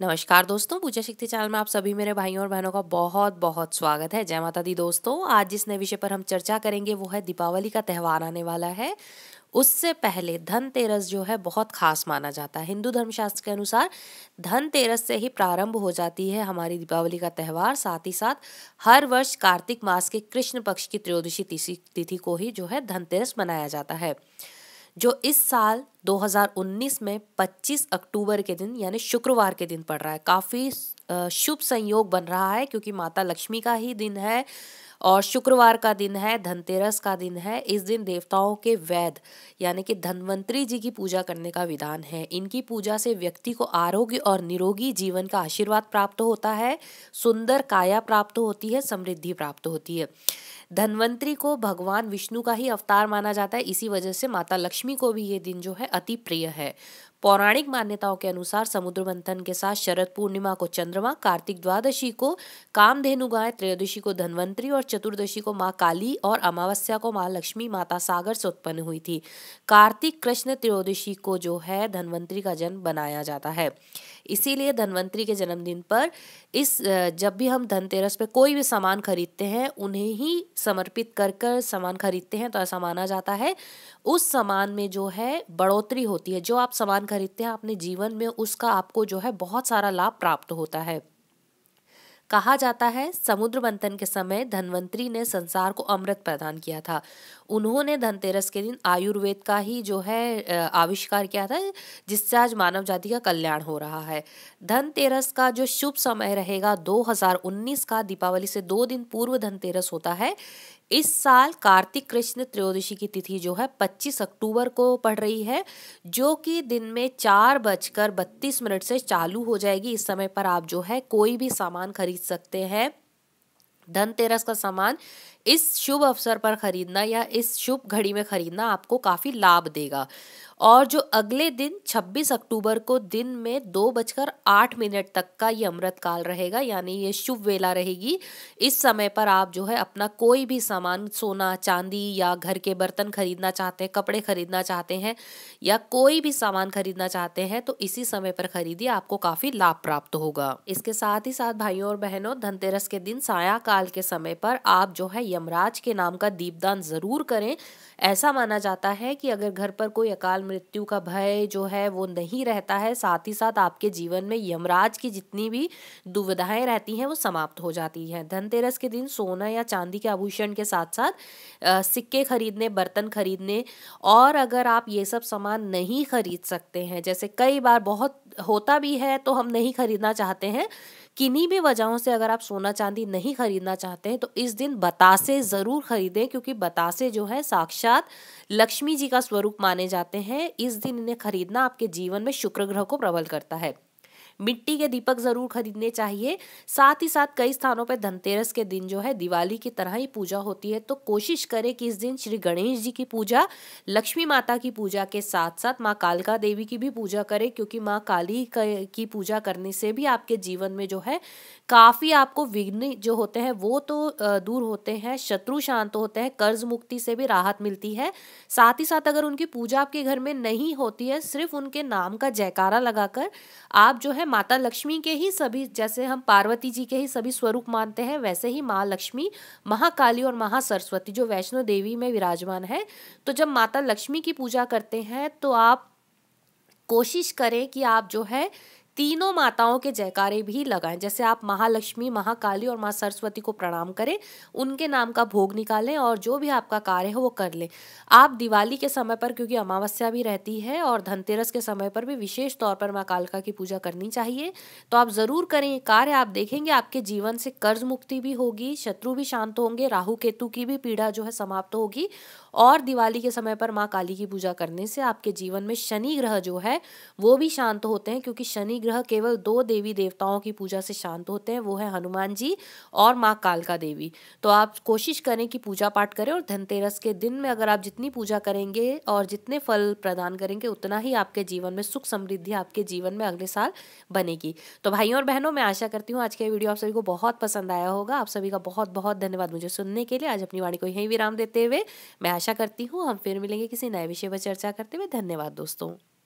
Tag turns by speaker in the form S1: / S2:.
S1: नमस्कार दोस्तों पूजा शक्ति चैनल में आप सभी मेरे भाइयों और बहनों का बहुत बहुत स्वागत है जय माता दी दोस्तों आज जिस नए विषय पर हम चर्चा करेंगे वो है दीपावली का त्यौहार आने वाला है उससे पहले धनतेरस जो है बहुत खास माना जाता है हिंदू धर्मशास्त्र के अनुसार धनतेरस से ही प्रारंभ हो जाती है हमारी दीपावली का त्यौहार साथ ही साथ हर वर्ष कार्तिक मास के कृष्ण पक्ष की त्रयोदशी तिथि को ही जो है धनतेरस मनाया जाता है जो इस साल 2019 में 25 अक्टूबर के दिन यानी शुक्रवार के दिन पड़ रहा है काफ़ी शुभ संयोग बन रहा है क्योंकि माता लक्ष्मी का ही दिन है और शुक्रवार का दिन है धनतेरस का दिन है इस दिन देवताओं के वैद यानी कि धनवंतरी जी की पूजा करने का विधान है इनकी पूजा से व्यक्ति को आरोग्य और निरोगी जीवन का आशीर्वाद प्राप्त होता है सुंदर काया प्राप्त होती है समृद्धि प्राप्त होती है धनवंतरी को भगवान विष्णु का ही अवतार माना जाता है इसी वजह से माता लक्ष्मी को भी ये दिन जो है अति प्रिय है पौराणिक मान्यताओं के अनुसार समुद्र मंथन के साथ शरद पूर्णिमा को चंद्रमा कार्तिक द्वादशी को कामधेनु गाय त्रयोदशी को धनवंतरी और चतुर्दशी को माँ काली और अमावस्या को माँ लक्ष्मी माता सागर से उत्पन्न हुई थी कार्तिक कृष्ण त्रयोदशी को जो है धनवंतरी का जन्म बनाया जाता है इसीलिए धनवंतरी के जन्मदिन पर इस जब भी हम धनतेरस पर कोई भी सामान खरीदते हैं उन्हें ही समर्पित कर कर सामान खरीदते हैं तो ऐसा माना जाता है उस सामान में जो है बढ़ोतरी होती है जो आप सामान खरीदते हैं अपने जीवन में उसका आपको जो है बहुत सारा लाभ प्राप्त होता है कहा जाता है समुद्र मंथन के समय धनवंतरी ने संसार को अमृत प्रदान किया था उन्होंने धनतेरस के दिन आयुर्वेद का ही जो है आविष्कार किया था जिससे आज मानव जाति का कल्याण हो रहा है धनतेरस का जो शुभ समय रहेगा 2019 का दीपावली से दो दिन पूर्व धनतेरस होता है इस साल कार्तिक कृष्ण त्रयोदशी की तिथि जो है 25 अक्टूबर को पड़ रही है जो कि दिन में चार बजकर बत्तीस मिनट से चालू हो जाएगी इस समय पर आप जो है कोई भी सामान खरीद सकते हैं धनतेरस का सामान इस शुभ अवसर पर खरीदना या इस शुभ घड़ी में खरीदना आपको काफ़ी लाभ देगा और जो अगले दिन 26 अक्टूबर को दिन में दो बजकर आठ मिनट तक का ये अमृत काल रहेगा यानी ये शुभ वेला रहेगी इस समय पर आप जो है अपना कोई भी सामान सोना चांदी या घर के बर्तन खरीदना चाहते हैं कपड़े खरीदना चाहते हैं या कोई भी सामान खरीदना चाहते हैं तो इसी समय पर खरीदिए आपको काफ़ी लाभ प्राप्त होगा इसके साथ ही साथ भाइयों और बहनों धनतेरस के दिन साया काल के समय पर आप जो है यमराज के नाम का दीपदान ज़रूर करें ऐसा माना जाता है कि अगर घर पर कोई अकाल मृत्यु का भय जो है वो नहीं रहता है साथ ही साथ आपके जीवन में यमराज की जितनी भी दुविधाएं रहती हैं वो समाप्त हो जाती हैं धनतेरस के दिन सोना या चांदी के आभूषण के साथ साथ सिक्के खरीदने बर्तन खरीदने और अगर आप ये सब सामान नहीं खरीद सकते हैं जैसे कई बार बहुत होता भी है तो हम नहीं खरीदना चाहते हैं किन्हीं भी वजहों से अगर आप सोना चांदी नहीं खरीदना चाहते हैं तो इस दिन बतासे ज़रूर खरीदें क्योंकि बतासे जो है साक्षात लक्ष्मी जी का स्वरूप माने जाते हैं इस दिन इन्हें खरीदना आपके जीवन में शुक्र ग्रह को प्रबल करता है मिट्टी के दीपक ज़रूर खरीदने चाहिए साथ ही साथ कई स्थानों पर धनतेरस के दिन जो है दिवाली की तरह ही पूजा होती है तो कोशिश करें कि इस दिन श्री गणेश जी की पूजा लक्ष्मी माता की पूजा के साथ साथ माँ कालका देवी की भी पूजा करें क्योंकि माँ काली की पूजा करने से भी आपके जीवन में जो है काफ़ी आपको विघ्न जो होते हैं वो तो दूर होते हैं शत्रु शांत होते हैं कर्ज मुक्ति से भी राहत मिलती है साथ ही साथ अगर उनकी पूजा आपके घर में नहीं होती है सिर्फ उनके नाम का जयकारा लगाकर आप जो है माता लक्ष्मी के ही सभी जैसे हम पार्वती जी के ही सभी स्वरूप मानते हैं वैसे ही माँ लक्ष्मी महाकाली और महासरस्वती जो वैष्णो देवी में विराजमान है तो जब माता लक्ष्मी की पूजा करते हैं तो आप कोशिश करें कि आप जो है तीनों माताओं के जयकारे भी लगाएं जैसे आप महालक्ष्मी महाकाली और माँ सरस्वती को प्रणाम करें उनके नाम का भोग निकालें और जो भी आपका कार्य है वो कर लें आप दिवाली के समय पर क्योंकि अमावस्या भी रहती है और धनतेरस के समय पर भी विशेष तौर पर माँ कालका की पूजा करनी चाहिए तो आप ज़रूर करें ये कार्य आप देखेंगे आपके जीवन से कर्ज मुक्ति भी होगी शत्रु भी शांत होंगे राहु केतु की भी पीड़ा जो है समाप्त होगी और दिवाली के समय पर माँ काली की पूजा करने से आपके जीवन में शनि ग्रह जो है वो भी शांत होते हैं क्योंकि शनि ग्रह केवल दो देवी देवताओं की पूजा से शांत होते हैं वो है हनुमान जी और माँ कालका देवी तो आप कोशिश करें कि पूजा पाठ करें और धनतेरस के दिन में अगर आप जितनी पूजा करेंगे और जितने फल प्रदान करेंगे उतना ही आपके जीवन में सुख समृद्धि आपके जीवन में अगले साल बनेगी तो भाइयों और बहनों मैं आशा करती हूँ आज के वीडियो आप सभी को बहुत पसंद आया होगा आप सभी का बहुत बहुत धन्यवाद मुझे सुनने के लिए आज अपनी वाणी को यहीं विराम देते हुए मैं आशा करती हूँ हम फिर मिलेंगे किसी नए विषय पर चर्चा करते हुए धन्यवाद दोस्तों